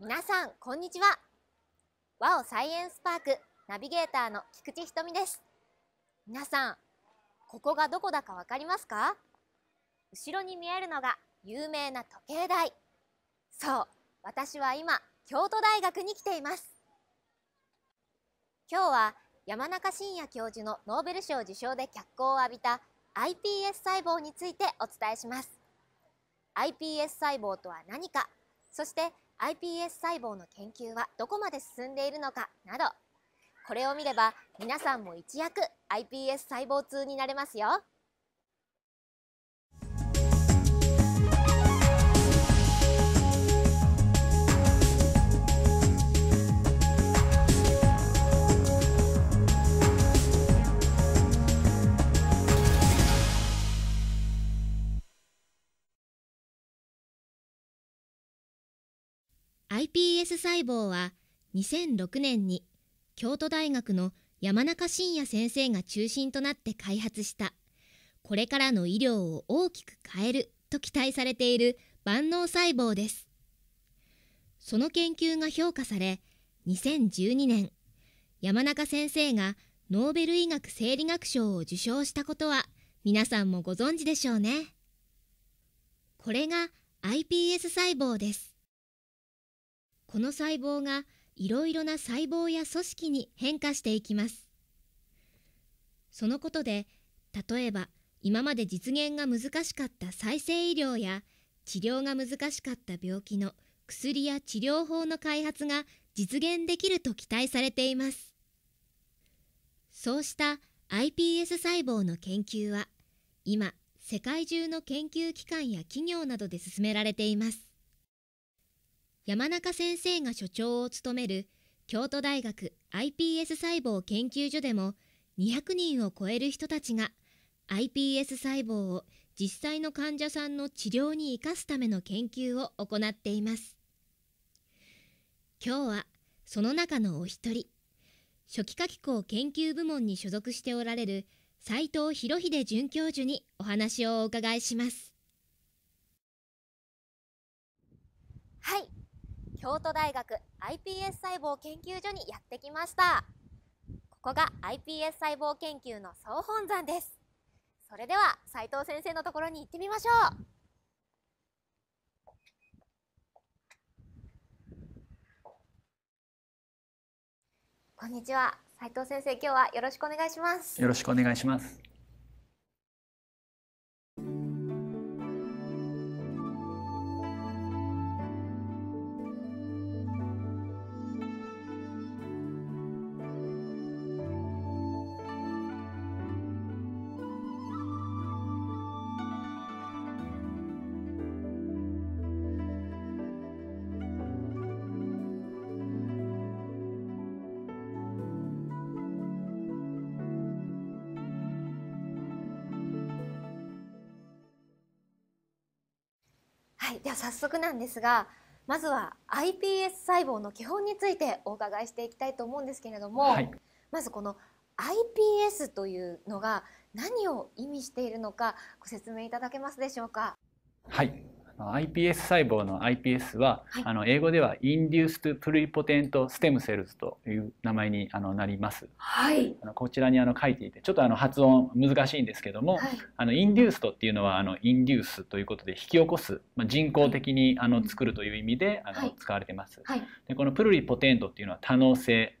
皆さんこんにちはワオサイエンスパークナビゲーターの菊池ひとみです皆さんここがどこだかわかりますか後ろに見えるのが有名な時計台そう私は今京都大学に来ています今日は山中伸也教授のノーベル賞受賞で脚光を浴びた iPS 細胞についてお伝えします iPS 細胞とは何かそして iPS 細胞の研究はどこまで進んでいるのかなどこれを見れば皆さんも一躍 iPS 細胞痛になれますよ。iPS 細胞は2006年に京都大学の山中伸也先生が中心となって開発したこれからの医療を大きく変えると期待されている万能細胞ですその研究が評価され2012年山中先生がノーベル医学生理学賞を受賞したことは皆さんもご存知でしょうねこれが iPS 細胞ですこの細胞がいろいろな細胞や組織に変化していきます。そのことで、例えば今まで実現が難しかった再生医療や治療が難しかった病気の薬や治療法の開発が実現できると期待されています。そうした iPS 細胞の研究は今世界中の研究機関や企業などで進められています。山中先生が所長を務める京都大学 iPS 細胞研究所でも200人を超える人たちが iPS 細胞を実際の患者さんの治療に生かすための研究を行っています今日はその中のお一人初期化機構研究部門に所属しておられる斉藤博秀准教授にお話をお伺いしますはい京都大学 iPS 細胞研究所にやってきましたここが iPS 細胞研究の総本山ですそれでは斉藤先生のところに行ってみましょうこんにちは斉藤先生今日はよろしくお願いしますよろしくお願いしますは早速なんですがまずは iPS 細胞の基本についてお伺いしていきたいと思うんですけれども、はい、まずこの iPS というのが何を意味しているのかご説明いただけますでしょうか。はい iPS 細胞の iPS は、はい、あの英語では Induced Pluripotent Stem Cells という名前にあのなります。はい、あのこちらにあの書いていてちょっとあの発音難しいんですけども、はい、あの Induced っていうのはあの Induce ということで引き起こす、まあ、人工的にあの作るという意味であの使われてます。はいでこの Pluripotent っていうのは多能性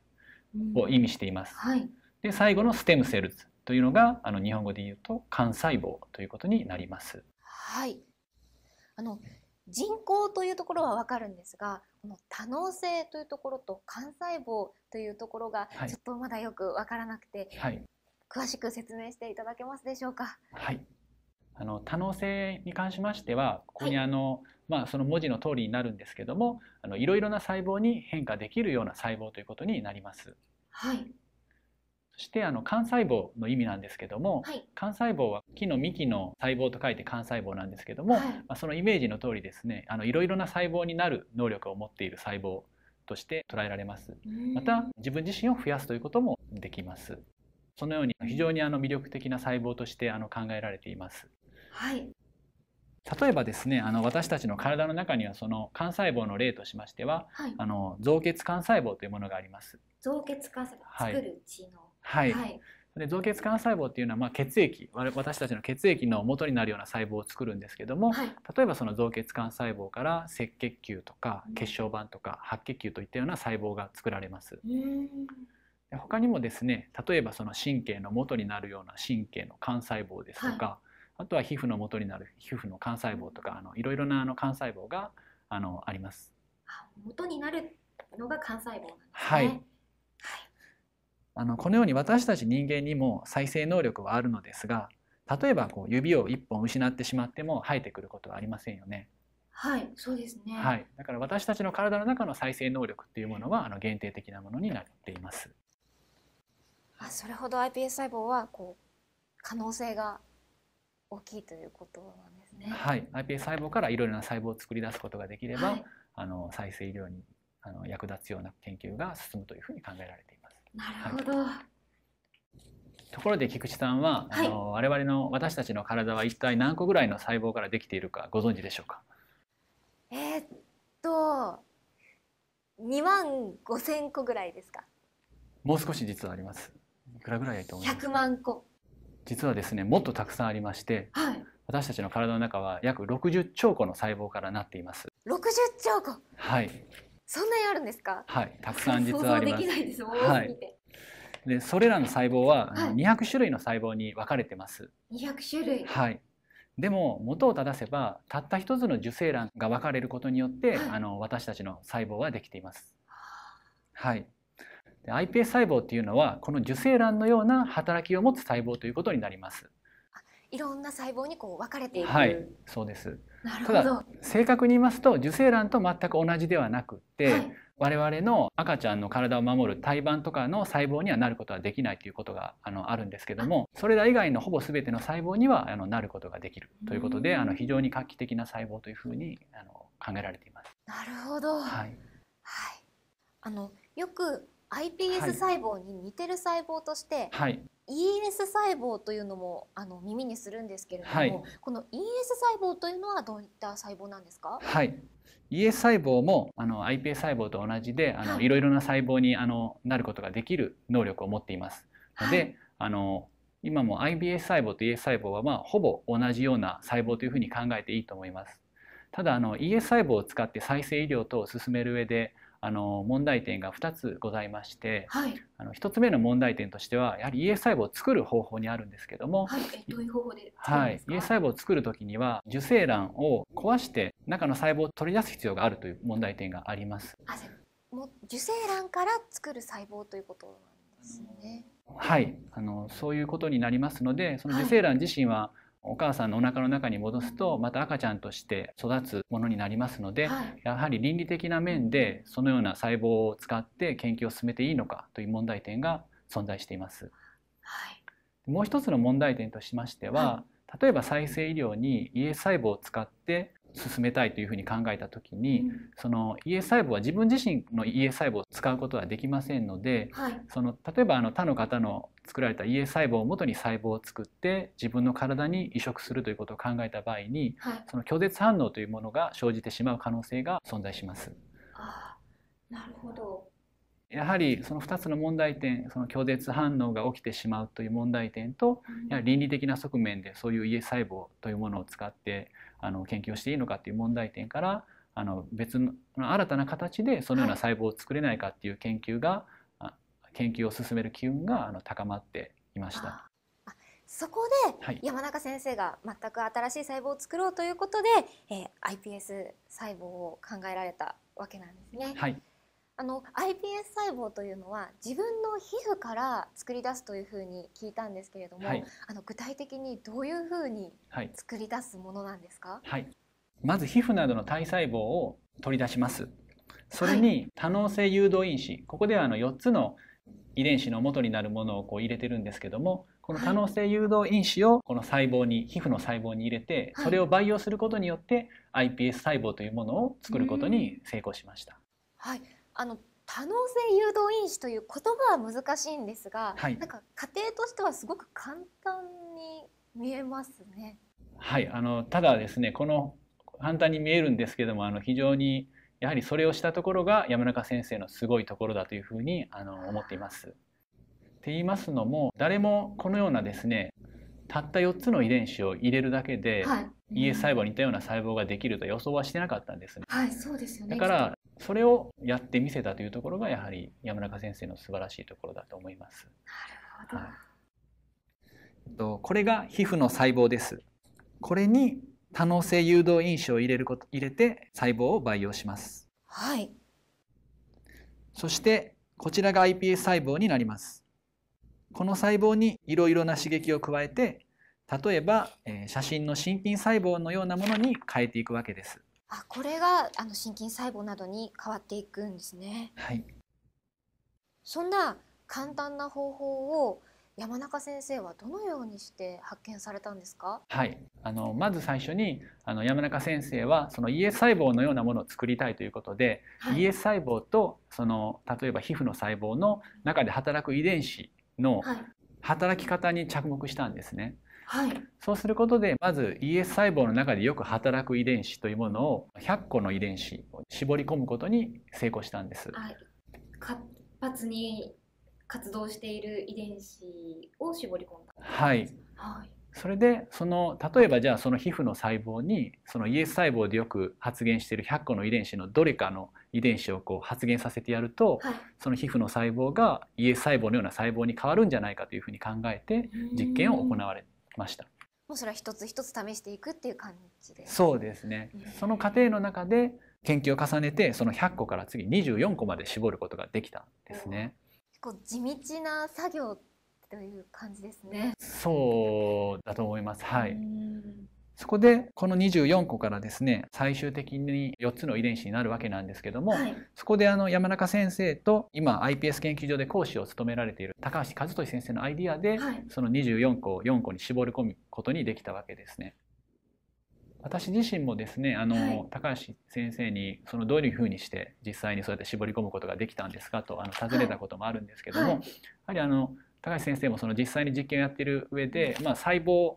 を意味しています。はい、で最後の Stem Cells というのがあの日本語で言うと幹細胞ということになります。はい。あの人口というところは分かるんですがこの多能性というところと幹細胞というところがちょっとまだよく分からなくて、はい、詳しく説明していただけますでしょうか。はいあの多能性に関しましてはここにあの、はい、まあ、その文字の通りになるんですけどもあのいろいろな細胞に変化できるような細胞ということになります。はいそしてあの幹細胞の意味なんですけども、はい、幹細胞は木の幹の細胞と書いて幹細胞なんですけども、はい、まあ、そのイメージの通りですねあのいろいろな細胞になる能力を持っている細胞として捉えられますまた自分自身を増やすということもできますそのように非常にあの魅力的な細胞としてあの考えられています、はい、例えばですねあの私たちの体の中にはその幹細胞の例としましては、はい、あの造血幹細胞というものがあります造血幹細胞、は作る知能はい、はいで造血幹細胞っていうのは、まあ、血液私たちの血液の元になるような細胞を作るんですけども、はい、例えばその造血幹細胞から赤血球とか血小板とか白血球といったような細胞が作られます。で他にもですね例えばその神経の元になるような神経の幹細胞ですとか、はい、あとは皮膚の元になる皮膚の幹細胞とかあのいろいろなあの幹細胞があのあります。元になるのが幹細胞なんですね。はいあのこのように私たち人間にも再生能力はあるのですが例えばこう指を1本失ってしまっても生えてくることはありませんよね。はい、そうですね。はい、だから私たちの体の中の再生能力っていうものはあの限定的なものになっています。あ、それほど iPS 細胞はこう可能性が大きいということなんですね。はい、iPS 細胞からいろいろな細胞を作り出すことができれば、はい、あの再生医療にあの役立つような研究が進むというふうに考えられています。なるほど、はい、ところで菊池さんは、はい、あの我々の私たちの体は一体何個ぐらいの細胞からできているかご存知でしょうかえー、っと2万5千個ぐらいですかもう少し実はありますいくらぐらいと思います100万個実はですねもっとたくさんありまして、はい、私たちの体の中は約60兆個の細胞からなっています60兆個はいそんなにあるんですかはいたくさん実はありますできないです、はい、でそれらの細胞は200種類の細胞に分かれてます、はい、200種類はいでも元を正せばたった一つの受精卵が分かれることによって、はい、あの私たちの細胞はできています。はい、iPS 細胞っていうのはこの受精卵のような働きを持つ細胞ということになります。いろんな細胞にこう分かれていく。はい、そうです。ただ正確に言いますと受精卵と全く同じではなくて、はい、我々の赤ちゃんの体を守る胎盤とかの細胞にはなることはできないということがあのあるんですけどもそれら以外のほぼ全ての細胞にはあのなることができるということであの非常に画期的な細胞というふうにあの考えられています。なるほど、はい、はい、あのよく iPS 細胞に似てる細胞として、はい、ES 細胞というのもあの耳にするんですけれども、はい、この ES 細胞というのはどういった細胞なんですか？はい、ES 細胞もあの iPS 細胞と同じで、あの、はい、いろいろな細胞にあのなることができる能力を持っています。ので、はい、あの今も iPS 細胞と ES 細胞はまあほぼ同じような細胞というふうに考えていいと思います。ただあの ES 細胞を使って再生医療等を進める上であの問題点が2つございまして、はい、あの1つ目の問題点としてはやはり ES 細胞を作る方法にあるんですけども、はい、えどういう方法ではい、ES 細胞を作る時には受精卵を壊して中の細胞を取り出す必要があるという問題点があります。あもう受精卵から作る細胞ということなんですね。はい、あのそういうことになりますので、その受精卵自身は、はいお母さんのおなかの中に戻すとまた赤ちゃんとして育つものになりますので、はい、やはり倫理的な面でそのような細胞を使って研究を進めていいのかという問題点が存在しています。はい、もう一つの問題点としましては、はい、例えば再生医療に ES 細胞を使って進めたいというふうに考えた時に、うん、その家細胞は自分自身の家細胞を使うことはできませんので、はい、その例えばあの他の方の作られた家細胞を元に細胞を作って自分の体に移植するということを考えた場合に、はい、その拒絶反応というものが生じてしまう可能性が存在します。あなるほどやはりその2つの問題点その拒絶反応が起きてしまうという問題点と、やはり倫理的な側面でそういう家細胞というものを使ってあの研究をしていいのかっていう問題点からあの別の新たな形でそのような細胞を作れないかっていう研究が、はい、研究を進める機運があの高まっていました。そこで山中先生が全く新しい細胞を作ろうということで、はい、えー、iPS 細胞を考えられたわけなんですね。はいあの iPS 細胞というのは自分の皮膚から作り出すというふうに聞いたんですけれども、はい、あの具体的にどういうふうに作り出すものなんですか、はい、まず皮膚などの体細胞を取り出しますそれに多能性誘導因子ここではあの4つの遺伝子の元になるものをこう入れてるんですけどもこの多能性誘導因子をこの細胞に、はい、皮膚の細胞に入れてそれを培養することによって iPS 細胞というものを作ることに成功しました。はい、あの多能性誘導因子という言葉は難しいんですが、はい、なんか家庭としてはすごく簡単に見えますね。はいあのただですねこの簡単に見えるんですけどもあの非常にやはりそれをしたところが山中先生のすごいところだというふうにあの思っています。って言いますのも誰もこのようなですねたった4つの遺伝子を入れるだけで、はい、ES 細胞に似たような細胞ができると予想はしてなかったんですね。はい、そうですよね。だからそれをやってみせたというところがやはり山中先生の素晴らしいところだと思います。なるほど、はい、とこれが皮膚の細胞です。これに多能性誘導因子を入れること入れて細胞を培養します。はい。そしてこちらが iPS 細胞になります。この細胞にいろいろな刺激を加えて例えば、えー、写真の心筋細胞のようなものに変えていくわけです。あこれがあの心筋細胞などに変わっていくんですね。はい、そんな簡単な方法を山中先生はどのようにして発見されたんですかはいあのまず最初にあの山中先生はその ES 細胞のようなものを作りたいということで、はい、ES 細胞とその例えば皮膚の細胞の中で働く遺伝子の働き方に着目したんですね。はい、そうすることでまず ES 細胞の中でよく働く遺伝子というものを100個の遺伝子を絞り込むことに成功したんです。はい、活発に活動している遺伝子を絞り込んだ、はい、はい、それでその例えばじゃあその皮膚の細胞にその ES 細胞でよく発現している100個の遺伝子のどれかの遺伝子をこう発現させてやると、はい、その皮膚の細胞が ES 細胞のような細胞に変わるんじゃないかというふうに考えて実験を行われました。もうそれは一つ一つ試していくっていう感じでそうですね、その過程の中で研究を重ねてその100個から次24個まで絞ることができたんですね、結構地道な作業という感じですねそうだと思いますはい、そこでこの24個からですね最終的に4つの遺伝子になるわけなんですけども、はい、そこであの山中先生と今 iPS 研究所で講師を務められている高橋和俊先生のアイディアで、はい、その24個を4個に絞り込むことにできたわけですね。私自身もですねあの、はい、高橋先生にそのどういうふうにして実際にそうやって絞り込むことができたんですかとあの尋ねたこともあるんですけども、やはりあの高橋先生もその実際に実験をやっている上で、まあ、細胞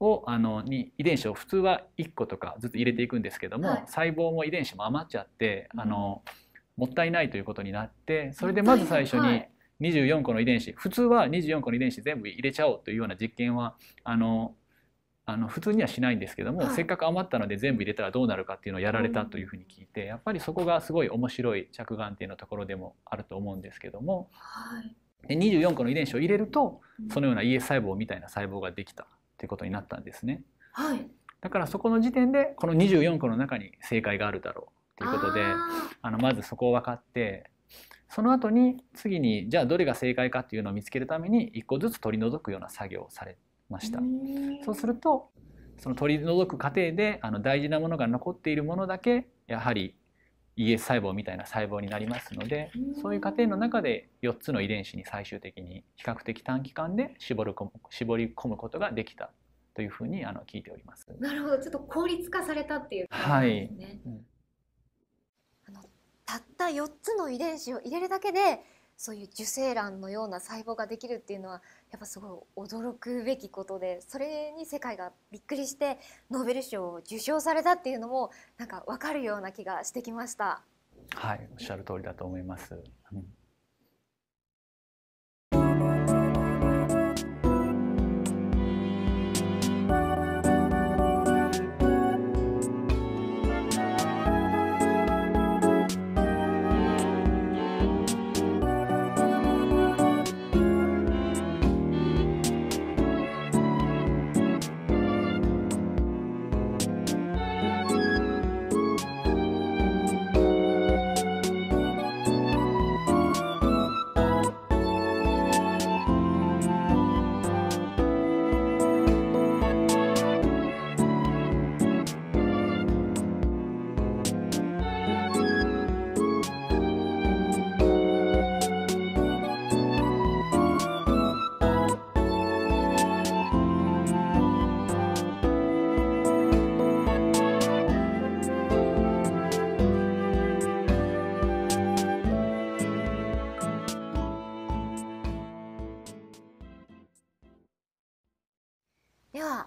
をあのに遺伝子を普通は1個とかずつ入れていくんですけども、はい、細胞も遺伝子も余っちゃって、うん、あのもったいないということになってそれでまず最初に24個の遺伝子、はい、普通は24個の遺伝子全部入れちゃおうというような実験はあのあの普通にはしないんですけども、はい、せっかく余ったので全部入れたらどうなるかっていうのをやられたというふうに聞いて、やっぱりそこがすごい面白い着眼点のところでもあると思うんですけども、で24個の遺伝子を入れるとそのような ES 細胞みたいな細胞ができたってことになったんですね。はい、だからそこの時点でこの24個の中に正解があるだろうということであのまずそこを分かってその後に次にじゃあどれが正解かっていうのを見つけるために1個ずつ取り除くような作業をされました。そうするとその取り除く過程であの大事なものが残っているものだけやはりイエス細胞みたいな細胞になりますのでそういう過程の中で4つの遺伝子に最終的に比較的短期間で絞り込む絞り込むことができたというふうにあの聞いております。なるほどちょっと効率化されたっていう感じですね、はいうん、あのたった4つの遺伝子を入れるだけでそういう受精卵のような細胞ができるっていうのはやっぱすごい驚くべきことでそれに世界がびっくりしてノーベル賞を受賞されたっていうのもなんか分かるような気がしてきました。はい、おっしゃる通りだと思います。うんでは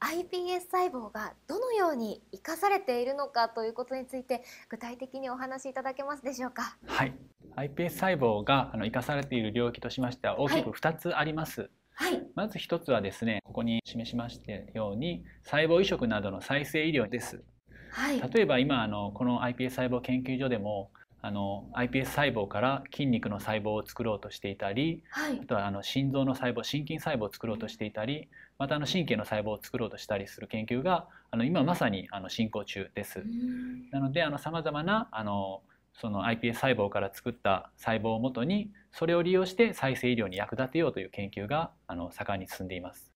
iPS 細胞がどのように生かされているのかということについて具体的にお話しいただけますでしょうか。はい、iPS 細胞があの生かされている領域としましては大きく2つあります。はい、まず一つはですねここに示しましたように細胞移植などの再生医療です。はい、例えば今あのこの iPS 細胞研究所でもあの iPS 細胞から筋肉の細胞を作ろうとしていたり、はい、あとはあの心臓の細胞心筋細胞を作ろうとしていたりまたあの神経の細胞を作ろうとしたりする研究があの今まさにあの進行中です。なのでさまざまなあのその iPS 細胞から作った細胞をもとにそれを利用して再生医療に役立てようという研究があの盛んに進んでいます。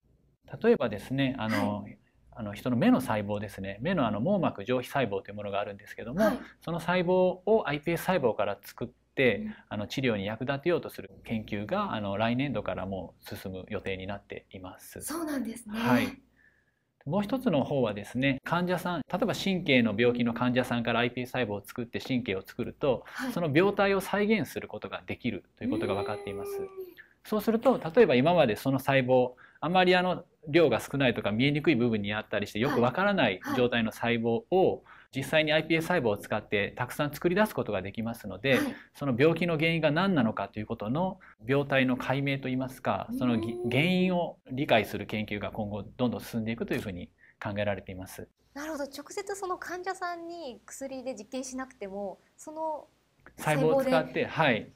例えばですねあの、はい、あの人の目の細胞ですね目のあの網膜上皮細胞というものがあるんですけども、はい、その細胞を iPS 細胞から作って、あの治療に役立てようとする研究があの来年度からも進む予定になっています。そうなんですね、はいもう一つの方はですね患者さん例えば神経の病気の患者さんから iPS 細胞を作って神経を作ると、はい、その病態を再現することができるということが分かっています。そうすると例えば今までその細胞あまりあの量が少ないとか見えにくい部分にあったりしてよくわからない状態の細胞を実際に iPS 細胞を使ってたくさん作り出すことができますので、はい、その病気の原因が何なのかということの病態の解明といいますかその原因を理解する研究が今後どんどん進んでいくというふうに考えられています。なるほど直接その患者さんに薬で実験しなくてもその細胞を使ってはい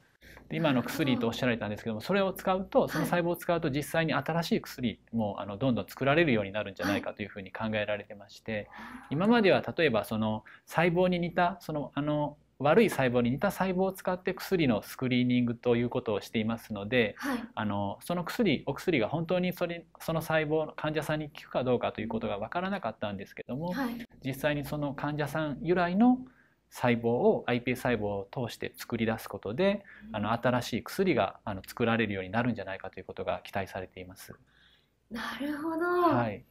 で今の薬とおっしゃられたんですけどもそれを使うとその細胞を使うと実際に新しい薬もあのどんどん作られるようになるんじゃないかというふうに考えられてまして今までは例えばその細胞に似たそのあの悪い細胞に似た細胞を使って薬のスクリーニングということをしていますので、はい、あのその薬お薬が本当にそれその細胞の患者さんに効くかどうかということが分からなかったんですけども、はい、実際にその患者さん由来の細胞を iPS 細胞を通して作り出すことで、あの新しい薬があの作られるようになるんじゃないかということが期待されています。なるほど、はい、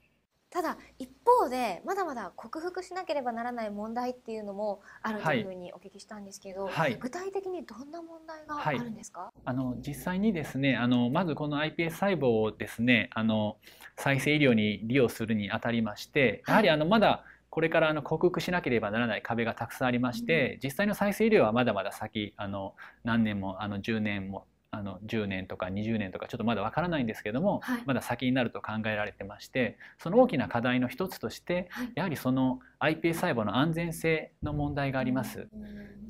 ただ一方でまだまだ克服しなければならない問題っていうのもあるというふうにお聞きしたんですけど、はい、具体的にどんな問題があるんですか、はい、あの実際にですねあのまずこの iPS 細胞をですねあの再生医療に利用するにあたりましてやはりあのまだこれからあの克服しなければならない壁がたくさんありまして実際の再生医療はまだまだ先あの何年もあの10年もあの10年とか20年とかちょっとまだわからないんですけども、はい、まだ先になると考えられてましてその大きな課題の一つとして、はい、やはりその iPS 細胞の安全性の問題があります。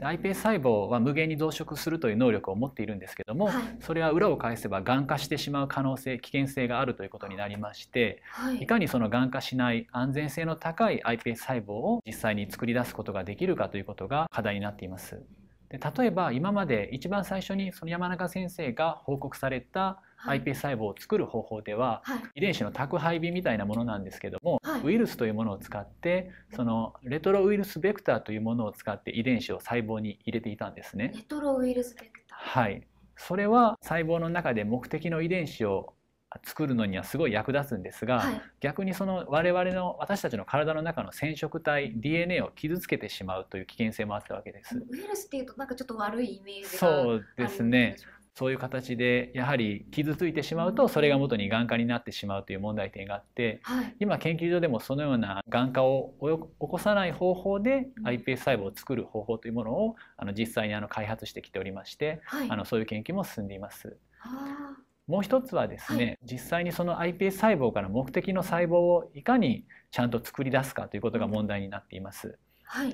iPS 細胞は無限に増殖するという能力を持っているんですけども、はい、それは裏を返せばがん化してしまう可能性危険性があるということになりまして、い、かにそのがん化しない安全性の高い iPS 細胞を実際に作り出すことができるかということが課題になっています。で例えば今まで一番最初にその山中先生が報告された iPS 細胞を作る方法では、はい、遺伝子の宅配便みたいなものなんですけども、はい、ウイルスというものを使ってそのレトロウイルスベクターというものを使って遺伝子を細胞に入れていたんですね。レトロウイルスベクターはいそれは細胞の中で目的の遺伝子を作るのにはすごい役立つんですが、はい、逆にその我々の私たちの体の中の染色体 DNA を傷つけてしまうという危険性もあったわけです。ウイルスっていうとなんかちょっと悪いイメージそうですね。そういう形でやはり傷ついてしまうとそれが元に眼科になってしまうという問題点があって、はい、今研究所でもそのような眼科を起こさない方法で iPS 細胞を作る方法というものをあの実際にあの開発してきておりまして、はい、あのそういう研究も進んでいます。もう一つはですね、はい、実際にその iPS 細胞から目的の細胞をいかにちゃんと作り出すかということが問題になっています。はい、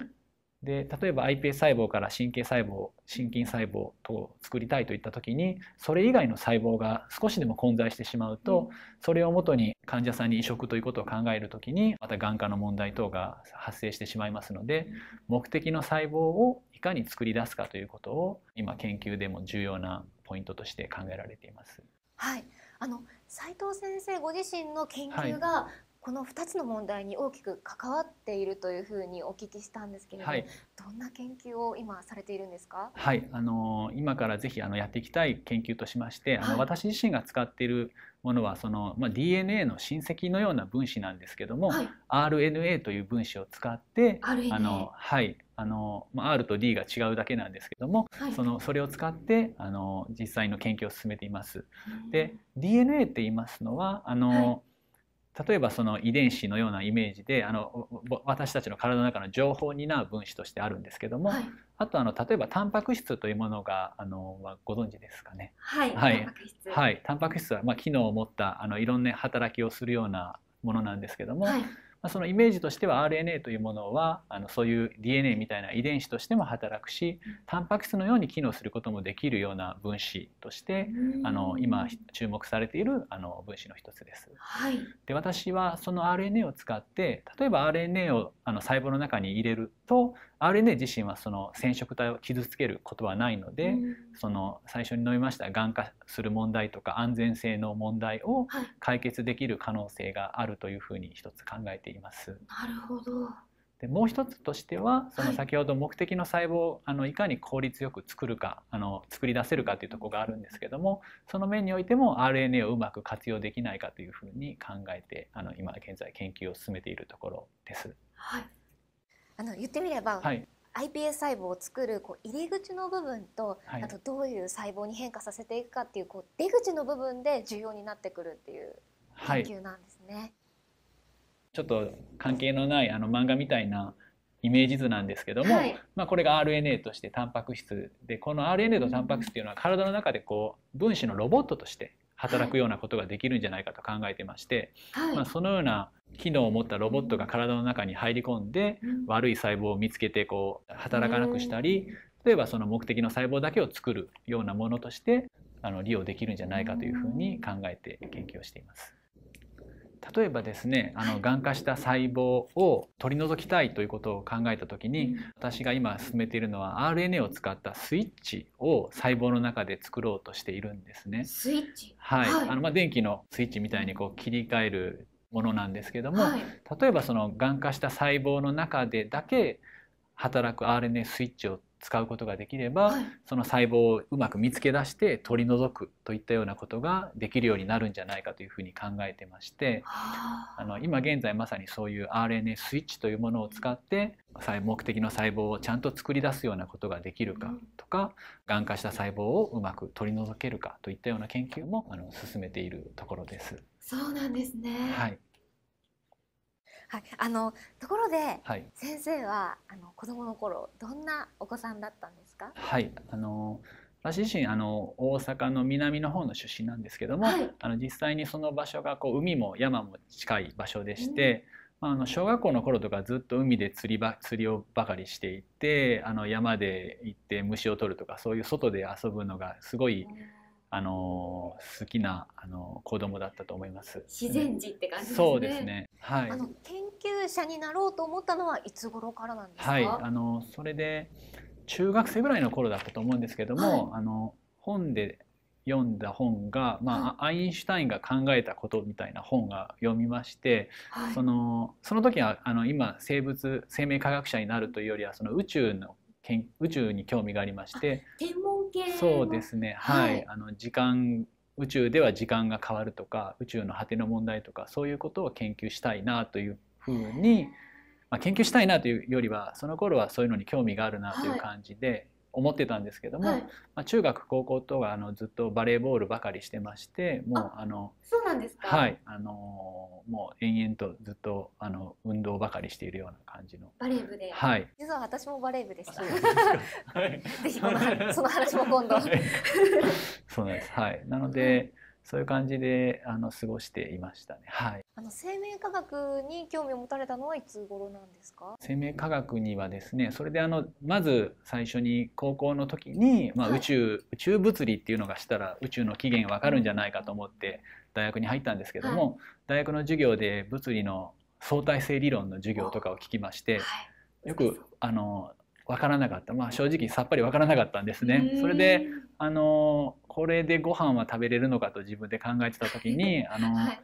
で例えば iPS 細胞から神経細胞心筋細胞等を作りたいといった時にそれ以外の細胞が少しでも混在してしまうと、うん、それをもとに患者さんに移植ということを考える時にまた眼科の問題等が発生してしまいますので、うん、目的の細胞をいかに作り出すかということを今研究でも重要なポイントとして考えられています。はいあの斉藤先生ご自身の研究がこの2つの問題に大きく関わっているというふうにお聞きしたんですけれども、はい、どんな研究を今されているんですかはいあの今からぜひあのやっていきたい研究としまして、はい、あの私自身が使っているものはその、まあ、DNA の親戚のような分子なんですけども、はい、RNA という分子を使って、RNA、あのはいあの、まあ、R と D が違うだけなんですけども、はい、そのそれを使ってあの実際の研究を進めています。で DNA って言いますのはあの、例えばその遺伝子のようなイメージであの私たちの体の中の情報を担う分子としてあるんですけども、はい、あとあの例えばタンパク質というものがあのご存知ですかね。はい、はい、タンパク質は、まあ、機能を持ったあのいろんな働きをするようなものなんですけども、はい、まそのイメージとしては RNA というものはあのそういう DNA みたいな遺伝子としても働くしタンパク質のように機能することもできるような分子としてあの今注目されているあの分子の一つです。はい、で私はその RNA を使って例えば RNA をあの細胞の中に入れると RNA 自身はその染色体を傷つけることはないので、うん、その最初に飲みましたがん化する問題とか安全性の問題を解決できる可能性があるというふうに一つ考えています。なるほどでもう一つとしてはその先ほど目的の細胞をあのいかに効率よく作るかあの作り出せるかというとこがあるんですけどもその面においても RNA をうまく活用できないかというふうに考えてあの今現在研究を進めているところです。はいの言ってみれば、はい、iPS 細胞を作るこう入り口の部分と、はい、あとどういう細胞に変化させていくかっていうこう出口の部分で重要になってくるっていう研究なんですね。はい、ちょっと関係のないあの漫画みたいなイメージ図なんですけども、はい、まあ、これが RNA としてタンパク質でこの RNA とタンパク質っていうのは体の中でこう分子のロボットとして働くようなことができるんじゃないかと考えてまして、はい、まあ、そのような機能を持ったロボットが体の中に入り込んで、悪い細胞を見つけてこう働かなくしたり例えばその目的の細胞だけを作るようなものとしてあの利用できるんじゃないかというふうに考えて研究をしています。例えばですねあのがん化した細胞を取り除きたいということを考えた時に、私が今進めているのは RNA を使ったスイッチを細胞の中で作ろうとしているんですね。スイッチ、はい、はい、あのまあ、電気のスイッチみたいにこう切り替えるものなんですけども、はい、例えばそのがん化した細胞の中でだけ働く RNA スイッチを使うことができれば、はい、その細胞をうまく見つけ出して取り除くといったようなことができるようになるんじゃないかというふうに考えてましてあの今現在まさにそういう RNA スイッチというものを使って目的の細胞をちゃんと作り出すようなことができるかとかがん化した細胞をうまく取り除けるかといったような研究もあの進めているところです。そうなんですね、はいはい、あのところで、はい、先生はあの子供の頃どんなお子さんだったんですか？はい、あの私自身あの大阪の南の方の出身なんですけども、はい、あの実際にその場所がこう海も山も近い場所でして。まあ、あの小学校の頃とかずっと海で釣りば釣りをばかりしていてあの山で行って虫を取るとかそういう外で遊ぶのがすごいあの好きなあの子供だったと思います。自然児って感じですね。そうですね。はい。あの研究者になろうと思ったのはいつ頃からなんですか。はい。あのそれで中学生ぐらいの頃だったと思うんですけども、はい、あの本で読んだ本が、まあ、はい、アインシュタインが考えたことみたいな本が読みまして、はい、そのその時はあの今生物生命科学者になるというよりはその宇宙の宇宙に興味がありまして天文そうですね、はい、はい、あの時間宇宙では時間が変わるとか宇宙の果ての問題とかそういうことを研究したいなというふうに、まあ、研究したいなというよりはその頃はそういうのに興味があるなという感じで、思ってたんですけども、はい、まあ、中学高校とはあのずっとバレーボールばかりしてましてもうあのそうなんですかはいあのもう延々とずっとあの運動ばかりしているような感じのバレー部で、はい、実は私もバレー部でしたはい、ぜひその話も今度そうなんですはいなので、そういう感じであの過ごしていましたね。はい。あの生命科学に興味を持たれたのはいつ頃なんですか？生命科学にはですね、それであのまず最初に高校の時にまあ、宇宙、はい、宇宙物理っていうのがしたら宇宙の起源わかるんじゃないかと思って大学に入ったんですけども、はい、大学の授業で物理の相対性理論の授業とかを聞きまして、はい、よくあの分からなかったまあ正直さっぱり分からなかったんですね。それであのこれでご飯は食べれるのかと自分で考えてた時にあの、はい、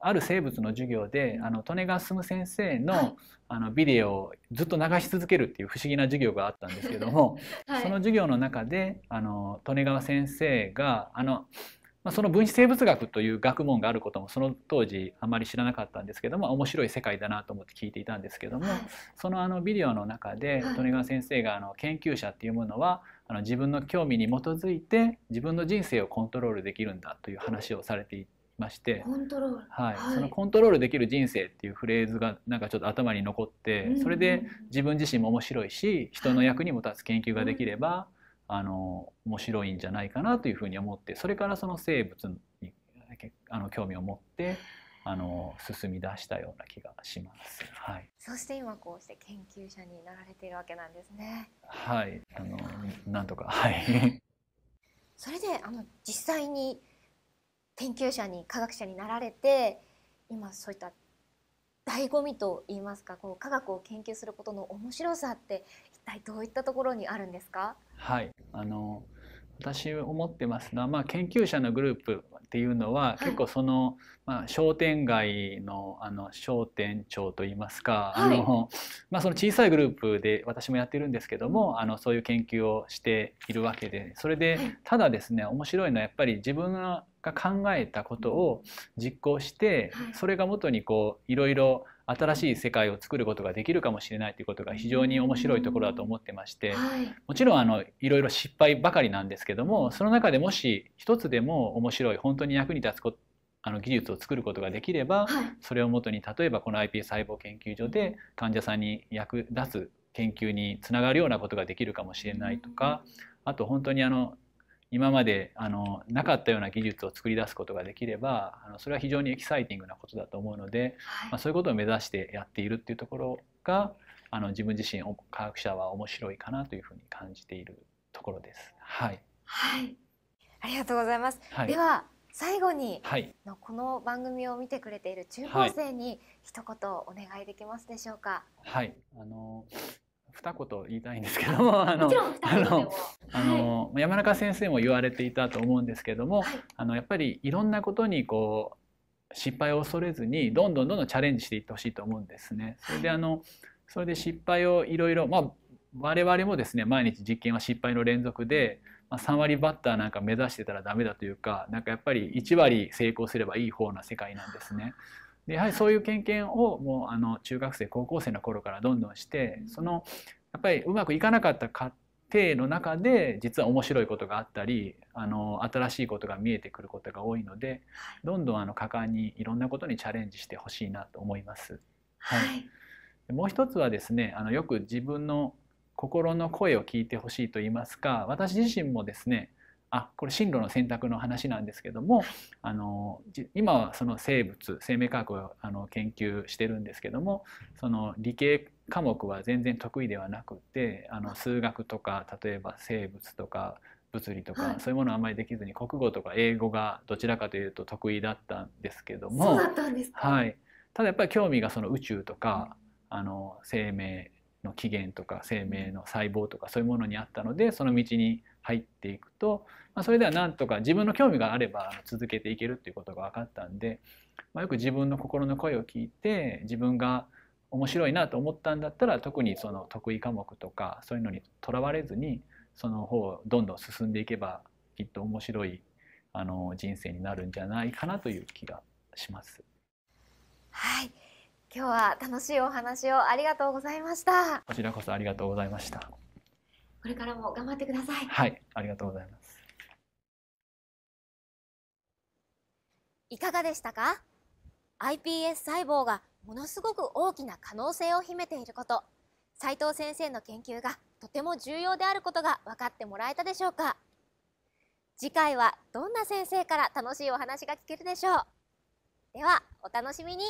ある生物の授業であの利根川進先生のはい、あのビデオをずっと流し続けるっていう不思議な授業があったんですけども、はい、その授業の中であの利根川先生があの「まあ、その分子生物学という学問があることもその当時あまり知らなかったんですけども面白い世界だなと思って聞いていたんですけども、はい、そのあのビデオの中で利根川先生があの研究者っていうものはあの自分の興味に基づいて自分の人生をコントロールできるんだという話をされていまして、はい、はい、そのコントロールできる人生っていうフレーズがなんかちょっと頭に残って、それで自分自身も面白いし人の役にも立つ研究ができれば、あの面白いんじゃないかなというふうに思ってそれからその生物にあの興味を持ってあの進み出したような気がします。はい。そして今こうして研究者になられているわけなんですね。はい。あのなんとかはい。それであの実際に研究者に科学者になられて今そういった醍醐味と言いますかこう科学を研究することの面白さって一体どういったところにあるんですかはい、あの私思ってますのは、まあ、研究者のグループっていうのは、結構その、まあ、商店街のあの商店長といいますか、はい、あのまあ、その小さいグループで私もやってるんですけども、うん、あのそういう研究をしているわけでそれで、はい、ただですね面白いのはやっぱり自分が考えたことを実行して、それが元にこういろいろ新しい世界を作ることができるかもしれないということが非常に面白いところだと思ってまして、もちろんあのいろいろ失敗ばかりなんですけどもその中でもし一つでも面白い本当に役に立つことあの技術を作ることができれば、それをもとに例えばこの iPS 細胞研究所で患者さんに役立つ研究につながるようなことができるかもしれないとかあと本当にあの今まであのなかったような技術を作り出すことができればあのそれは非常にエキサイティングなことだと思うので、はい、まあ、そういうことを目指してやっているっていうところがあの自分自身科学者は面白いかなというふうに感じているところです。はい、はい、ありがとうございます、はい、では最後に、はい、この番組を見てくれている中高生に一言お願いできますでしょうか。はい、あの二言言いたいんですけども、あの、あの、あの、はい、山中先生も言われていたと思うんですけども、はい、あの、やっぱりいろんなことにこう、失敗を恐れずに、どんどんどんどんチャレンジしていってほしいと思うんですね。それであの、それで失敗をいろいろ、まあ、我々もですね、毎日実験は失敗の連続で、まあ、3割バッターなんか目指してたらダメだというか、なんかやっぱり1割成功すればいい方な世界なんですね。でやはりそういう経験をもうあの中学生高校生の頃からどんどんしてそのやっぱりうまくいかなかった過程の中で実は面白いことがあったりあの新しいことが見えてくることが多いのでどんどんあの果敢にいろんなことにチャレンジしてほしいなと思います。はい、はい、もう一つはですねあのよく自分の心の声を聞いてほしいと言いますか私自身もですねあこれ進路の選択の話なんですけどもあの今はその生物生命科学をあの研究してるんですけどもその理系科目は全然得意ではなくてあの数学とか例えば生物とか物理とか、はい、そういうものはあんまりできずに国語とか英語がどちらかというと得意だったんですけどもはい、ただやっぱり興味がその宇宙とか、うん、あの生命の起源とか生命の細胞とかそういうものにあったのでその道に入っていくと、まあ、それではなんとか自分の興味があれば続けていけるっていうことが分かったんで、まあ、よく自分の心の声を聞いて自分が面白いなと思ったんだったら特にその得意科目とかそういうのにとらわれずにその方をどんどん進んでいけばきっと面白いあの人生になるんじゃないかなという気がします。はい今日は楽しいお話をありがとうございましたこちらこそありがとうございましたこれからも頑張ってください。はい、ありがとうございます。いかがでしたか ?iPS 細胞がものすごく大きな可能性を秘めていること、斉藤先生の研究がとても重要であることが分かってもらえたでしょうか次回はどんな先生から楽しいお話が聞けるでしょうではお楽しみに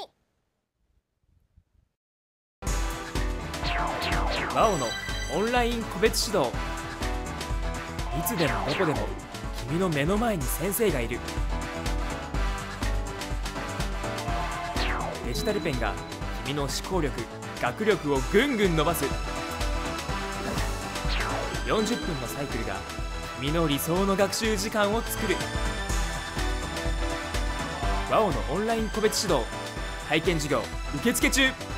なおのオンライン個別指導いつでもどこでも君の目の前に先生がいるデジタルペンが君の思考力学力をぐんぐん伸ばす40分のサイクルが君の理想の学習時間を作る w o w のオンライン個別指導体験授業受付中